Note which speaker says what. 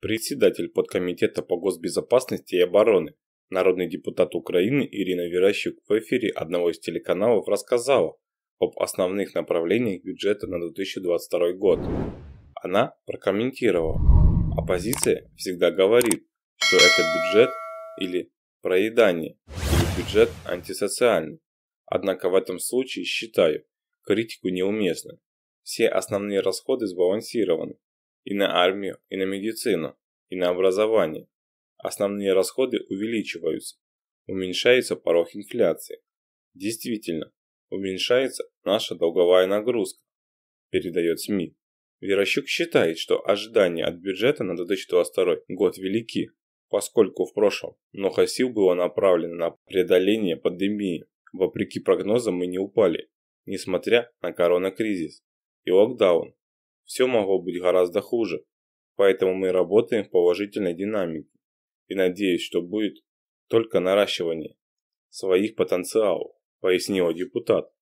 Speaker 1: председатель подкомитета по госбезопасности и обороны, народный депутат Украины Ирина Верощук в эфире одного из телеканалов рассказала об основных направлениях бюджета на 2022 год. Она прокомментировала. Оппозиция всегда говорит, что это бюджет или проедание, или бюджет антисоциальный. Однако в этом случае считаю критику неуместной. Все основные расходы сбалансированы, и на армию, и на медицину, и на образование. Основные расходы увеличиваются, уменьшается порог инфляции. Действительно, уменьшается наша долговая нагрузка, передает СМИ. Верощук считает, что ожидания от бюджета на 2022 год велики, поскольку в прошлом много сил было направлено на преодоление пандемии. Вопреки прогнозам мы не упали, несмотря на коронакризис и локдаун, все могло быть гораздо хуже, поэтому мы работаем в положительной динамике и надеюсь, что будет только наращивание своих потенциалов, пояснил депутат.